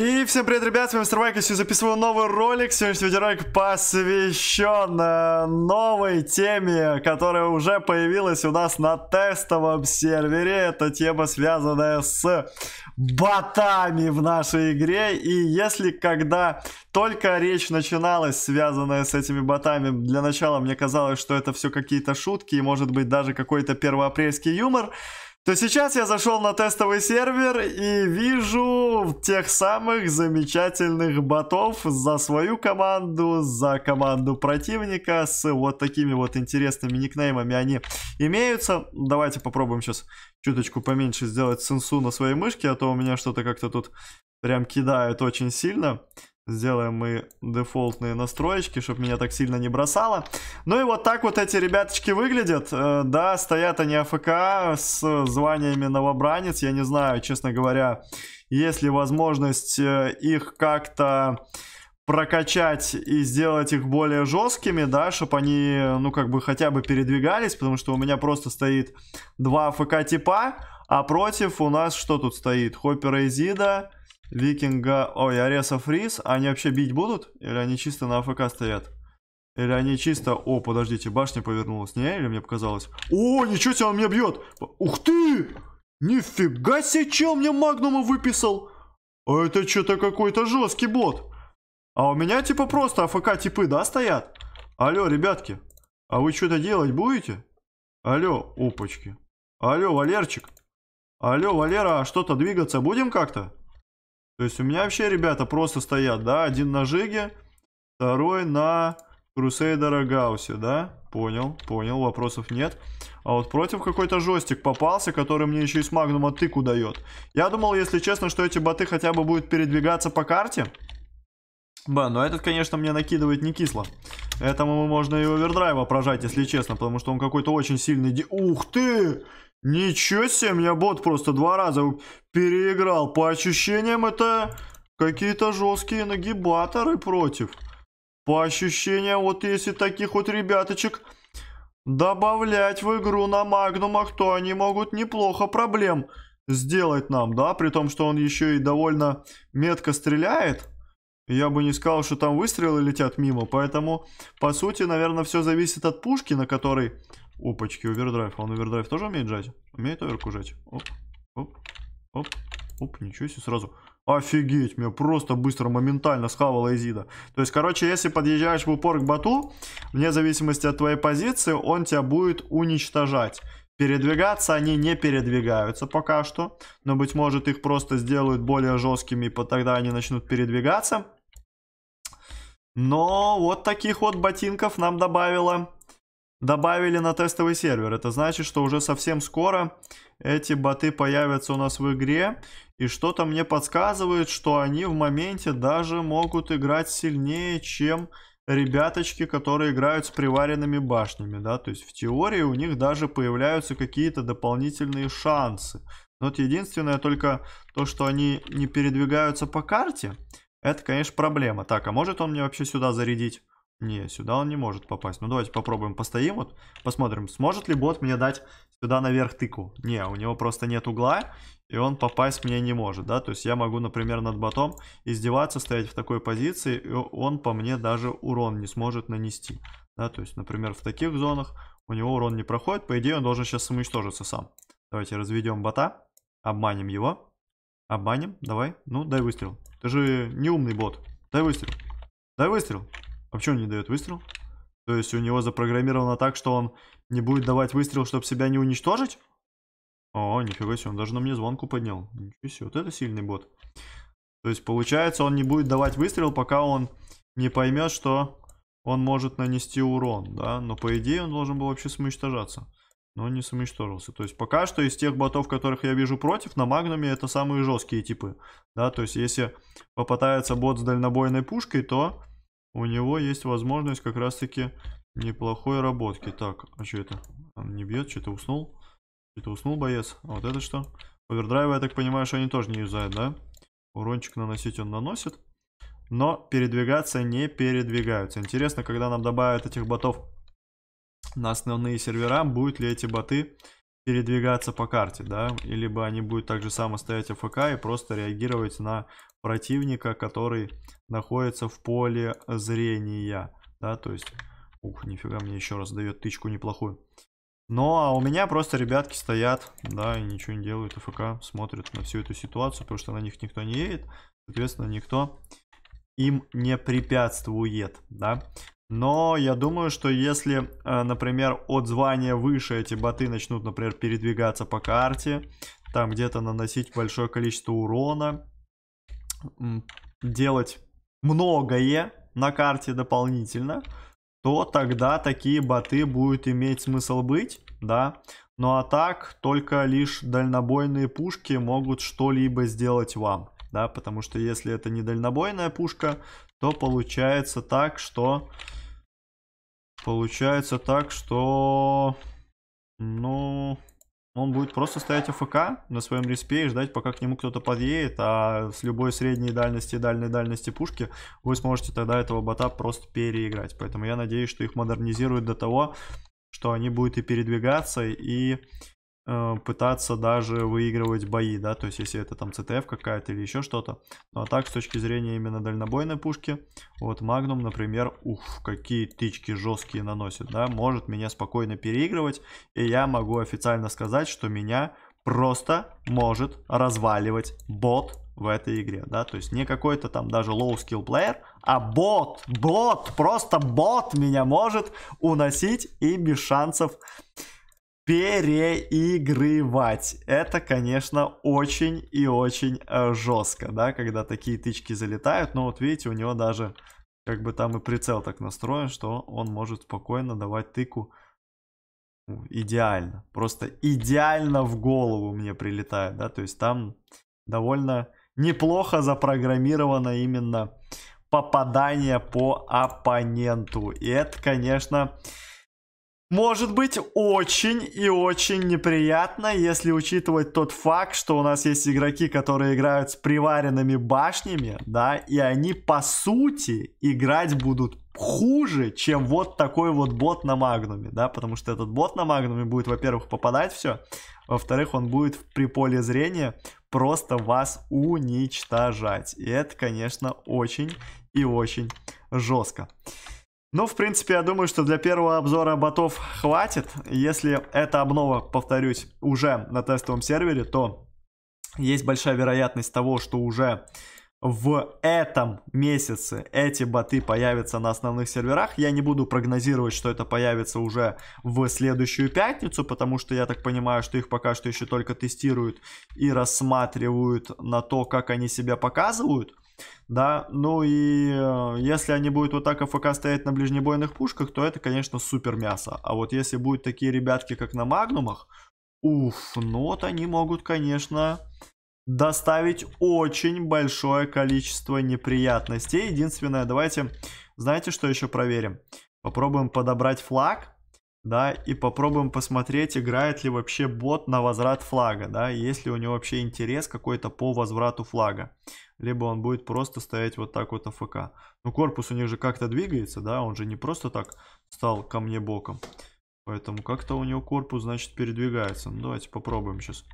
И всем привет, ребят, с вами Мистер Майк, и записываю новый ролик. Сегодняшний видеоролик посвящен э, новой теме, которая уже появилась у нас на тестовом сервере. Это тема, связанная с ботами в нашей игре. И если когда только речь начиналась, связанная с этими ботами, для начала мне казалось, что это все какие-то шутки и, может быть, даже какой-то первоапрельский юмор, то сейчас я зашел на тестовый сервер и вижу тех самых замечательных ботов за свою команду, за команду противника с вот такими вот интересными никнеймами они имеются. Давайте попробуем сейчас чуточку поменьше сделать сенсу на своей мышке, а то у меня что-то как-то тут прям кидает очень сильно. Сделаем мы дефолтные настроечки, чтобы меня так сильно не бросало. Ну и вот так вот эти ребяточки выглядят. Э, да, стоят они АФК с званиями новобранец. Я не знаю, честно говоря, есть ли возможность э, их как-то прокачать и сделать их более жесткими, да, чтобы они, ну, как бы хотя бы передвигались, потому что у меня просто стоит два АФК типа, а против у нас что тут стоит? Хоппера и Зида Викинга, ой, Ареса Фриз, они вообще бить будут? Или они чисто на АФК стоят? Или они чисто... О, подождите, башня повернулась. Не, или мне показалось? О, ничего себе, он меня бьет! Ух ты! Нифига себе, чел мне магнума выписал! А это что-то какой-то жесткий бот. А у меня типа просто АФК типы, да, стоят? Алло, ребятки, а вы что-то делать будете? Алло, опачки. Алло, Валерчик. Алло, Валера, а что-то двигаться будем как-то? То есть у меня вообще ребята просто стоят, да, один на Жиге, второй на Крусейдера Гаусе, да? Понял, понял, вопросов нет. А вот против какой-то жестик попался, который мне еще и с магнума тыку дает. Я думал, если честно, что эти боты хотя бы будут передвигаться по карте. Б, но этот, конечно, мне накидывает не кисло. Этому можно и овердрайва прожать, если честно, потому что он какой-то очень сильный... Ух ты! Ничего себе, меня бот просто два раза переиграл. По ощущениям это какие-то жесткие нагибаторы против. По ощущениям, вот если таких вот ребяточек добавлять в игру на магнумах, то они могут неплохо проблем сделать нам, да? При том, что он еще и довольно метко стреляет. Я бы не сказал, что там выстрелы летят мимо, поэтому, по сути, наверное, все зависит от пушки, на которой Опачки, овердрайв. А он овердрайв тоже умеет жать? Умеет оверку жать? Оп, оп, оп, оп, ничего себе, сразу. Офигеть, меня просто быстро, моментально схавала Изида. То есть, короче, если подъезжаешь в упор к боту, вне зависимости от твоей позиции, он тебя будет уничтожать. Передвигаться они не передвигаются пока что, но, быть может, их просто сделают более жесткими, и тогда они начнут передвигаться. Но вот таких вот ботинков нам добавила добавили на тестовый сервер. Это значит, что уже совсем скоро эти боты появятся у нас в игре. И что-то мне подсказывает, что они в моменте даже могут играть сильнее, чем ребяточки, которые играют с приваренными башнями. Да? То есть в теории у них даже появляются какие-то дополнительные шансы. Но вот единственное только то, что они не передвигаются по карте, это, конечно, проблема. Так, а может он мне вообще сюда зарядить? Не, сюда он не может попасть. Ну, давайте попробуем постоим, вот посмотрим, сможет ли бот мне дать сюда наверх тыку. Не, у него просто нет угла, и он попасть мне не может, да. То есть я могу, например, над ботом издеваться, стоять в такой позиции, и он по мне даже урон не сможет нанести. Да, то есть, например, в таких зонах у него урон не проходит. По идее, он должен сейчас самоуничтожиться сам. Давайте разведем бота, обманем его. Обманем, давай. Ну, дай выстрел. Ты же не умный бот. Дай выстрел. Дай выстрел. А почему он не дает выстрел? То есть у него запрограммировано так, что он не будет давать выстрел, чтобы себя не уничтожить? О, нифига себе, он даже на мне звонку поднял. Ничего себе, вот это сильный бот. То есть получается, он не будет давать выстрел, пока он не поймет, что он может нанести урон, да? Но по идее он должен был вообще самоуничтожаться. Но он не самоуничтожился. То есть пока что из тех ботов, которых я вижу против, на Магнуме это самые жесткие типы. Да, то есть если попытается бот с дальнобойной пушкой, то у него есть возможность как раз-таки неплохой работки. Так, а что это? Он не бьет, что-то уснул. Что-то уснул боец. А вот это что? Овердрайва, я так понимаю, что они тоже не юзают, да? Урончик наносить он наносит. Но передвигаться не передвигаются. Интересно, когда нам добавят этих ботов на основные сервера, будут ли эти боты передвигаться по карте, да? или бы они будут так же само стоять АФК и просто реагировать на противника, который находится в поле зрения. Да, то есть, ух, нифига, мне еще раз дает тычку неплохую. Ну, а у меня просто ребятки стоят, да, и ничего не делают, АФК смотрят на всю эту ситуацию, потому что на них никто не едет, соответственно, никто им не препятствует, да. Но я думаю, что если, э, например, от звания выше эти боты начнут, например, передвигаться по карте, там где-то наносить большое количество урона, делать многое на карте дополнительно, то тогда такие боты будут иметь смысл быть, да. Ну а так, только лишь дальнобойные пушки могут что-либо сделать вам, да, потому что если это не дальнобойная пушка, то получается так, что... Получается так, что... Ну... Он будет просто стоять АФК на своем респе и ждать, пока к нему кто-то подъедет, а с любой средней дальности и дальней дальности пушки вы сможете тогда этого бота просто переиграть. Поэтому я надеюсь, что их модернизируют до того, что они будут и передвигаться, и Э, пытаться даже выигрывать бои, да, то есть если это там ЦТФ какая-то или еще что-то. Ну а так, с точки зрения именно дальнобойной пушки, вот Магнум, например, ух, какие тычки жесткие наносит, да, может меня спокойно переигрывать, и я могу официально сказать, что меня просто может разваливать бот в этой игре, да, то есть не какой-то там даже low skill player, а бот, бот, просто бот меня может уносить и без шансов переигрывать. Это, конечно, очень и очень э, жестко, да, когда такие тычки залетают. Но вот видите, у него даже как бы там и прицел так настроен, что он может спокойно давать тыку. Ну, идеально. Просто идеально в голову мне прилетает, да, то есть там довольно неплохо запрограммировано именно попадание по оппоненту. И это, конечно, может быть очень и очень неприятно, если учитывать тот факт, что у нас есть игроки, которые играют с приваренными башнями, да, и они по сути играть будут хуже, чем вот такой вот бот на Магнуме, да, потому что этот бот на Магнуме будет, во-первых, попадать все, во-вторых, он будет при поле зрения просто вас уничтожать. И это, конечно, очень и очень жестко. Ну, в принципе, я думаю, что для первого обзора ботов хватит. Если эта обнова, повторюсь, уже на тестовом сервере, то есть большая вероятность того, что уже в этом месяце эти боты появятся на основных серверах. Я не буду прогнозировать, что это появится уже в следующую пятницу, потому что я так понимаю, что их пока что еще только тестируют и рассматривают на то, как они себя показывают да, ну и э, если они будут вот так АФК стоять на ближнебойных пушках, то это, конечно, супер мясо. А вот если будут такие ребятки, как на Магнумах, уф, ну вот они могут, конечно, доставить очень большое количество неприятностей. Единственное, давайте, знаете, что еще проверим? Попробуем подобрать флаг, да, и попробуем посмотреть, играет ли вообще бот на возврат флага, да, есть ли у него вообще интерес какой-то по возврату флага либо он будет просто стоять вот так вот АФК. Но ну, корпус у них же как-то двигается, да, он же не просто так стал ко мне боком. Поэтому как-то у него корпус, значит, передвигается. Ну, давайте попробуем сейчас.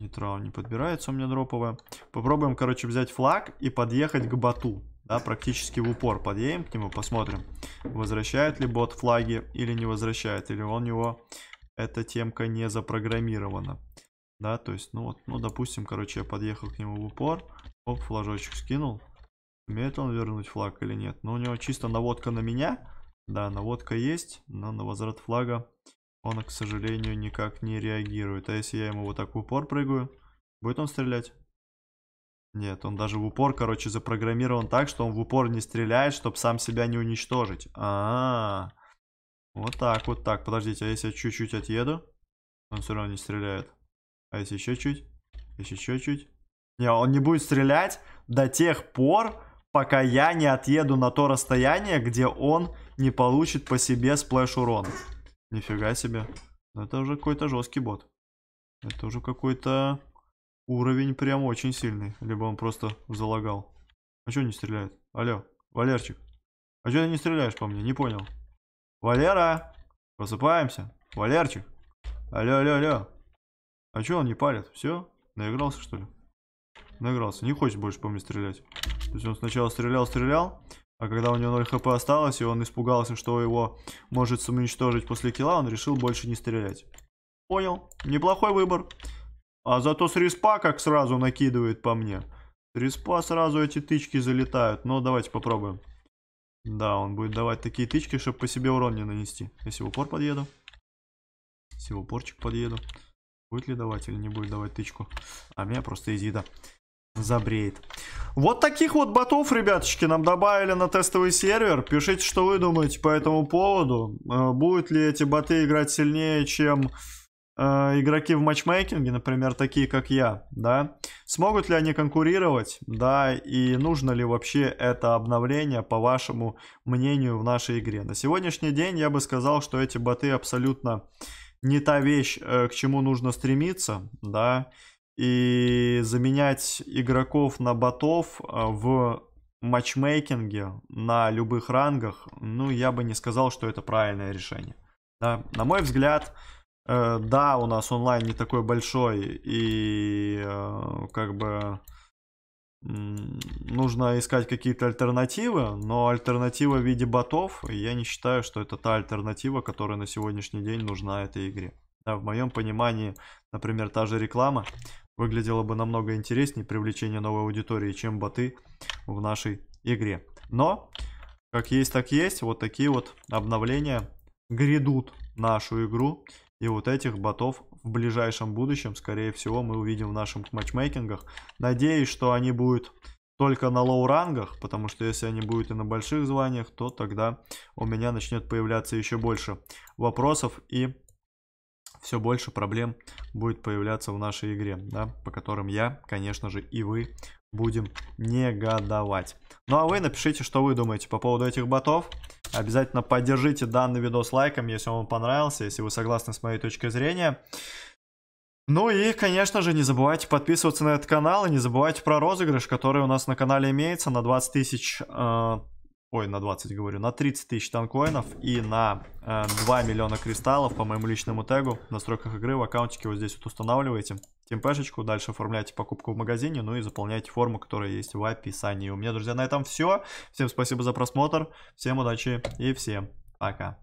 Нейтрал не подбирается у меня дроповая. Попробуем, короче, взять флаг и подъехать к боту. Да, практически в упор подъедем к нему, посмотрим, возвращает ли бот флаги или не возвращает. Или у него, эта темка не запрограммирована. Да, то есть, ну вот, ну допустим, короче, я подъехал к нему в упор. Оп, флажочек скинул. Умеет он вернуть флаг или нет? Но ну, у него чисто наводка на меня. Да, наводка есть, но на возврат флага он, к сожалению, никак не реагирует. А если я ему вот так в упор прыгаю, будет он стрелять? Нет, он даже в упор, короче, запрограммирован так, что он в упор не стреляет, чтобы сам себя не уничтожить. А, -а, -а. вот так, вот так. Подождите, а если я чуть-чуть отъеду, он все равно не стреляет. А если еще чуть? если Еще чуть не, он не будет стрелять до тех пор, пока я не отъеду на то расстояние, где он не получит по себе сплэш урон. Нифига себе. Ну, это уже какой-то жесткий бот. Это уже какой-то уровень прям очень сильный. Либо он просто залагал. А что не стреляет? Алло, Валерчик. А что ты не стреляешь по мне? Не понял. Валера, просыпаемся. Валерчик. Алло, алло, алло. А что он не палит? Все? Наигрался что ли? Награлся. Не хочет больше по мне стрелять. То есть он сначала стрелял, стрелял, а когда у него 0 хп осталось, и он испугался, что его может уничтожить после килла, он решил больше не стрелять. Понял. Неплохой выбор. А зато с респа как сразу накидывает по мне. С респа сразу эти тычки залетают. Но давайте попробуем. Да, он будет давать такие тычки, чтобы по себе урон не нанести. Я с его пор подъеду. С его порчик подъеду. Будет ли давать или не будет давать тычку? А меня просто изида забреет. Вот таких вот ботов, ребяточки, нам добавили на тестовый сервер. Пишите, что вы думаете по этому поводу. Э, будут ли эти боты играть сильнее, чем э, игроки в матчмейкинге, например, такие как я, да? Смогут ли они конкурировать, да? И нужно ли вообще это обновление, по вашему мнению, в нашей игре? На сегодняшний день я бы сказал, что эти боты абсолютно не та вещь, э, к чему нужно стремиться, да? и заменять игроков на ботов а, в матчмейкинге на любых рангах, ну, я бы не сказал, что это правильное решение. Да, на мой взгляд, э, да, у нас онлайн не такой большой, и э, как бы э, нужно искать какие-то альтернативы, но альтернатива в виде ботов, я не считаю, что это та альтернатива, которая на сегодняшний день нужна этой игре. Да, в моем понимании, например, та же реклама, Выглядело бы намного интереснее привлечение новой аудитории, чем боты в нашей игре. Но, как есть, так есть. Вот такие вот обновления грядут нашу игру. И вот этих ботов в ближайшем будущем, скорее всего, мы увидим в наших матчмейкингах. Надеюсь, что они будут только на лоу-рангах, потому что если они будут и на больших званиях, то тогда у меня начнет появляться еще больше вопросов и все больше проблем будет появляться в нашей игре, да, по которым я, конечно же, и вы будем негодовать. Ну а вы напишите, что вы думаете по поводу этих ботов. Обязательно поддержите данный видос лайком, если он вам понравился, если вы согласны с моей точкой зрения. Ну и, конечно же, не забывайте подписываться на этот канал и не забывайте про розыгрыш, который у нас на канале имеется на 20 тысяч э, ой, на 20 говорю, на 30 тысяч танкоинов и на э, 2 миллиона кристаллов по моему личному тегу. В настройках игры в аккаунтике вот здесь вот устанавливаете темпешечку, дальше оформляйте покупку в магазине, ну и заполняйте форму, которая есть в описании. У меня, друзья, на этом все. Всем спасибо за просмотр, всем удачи и всем пока.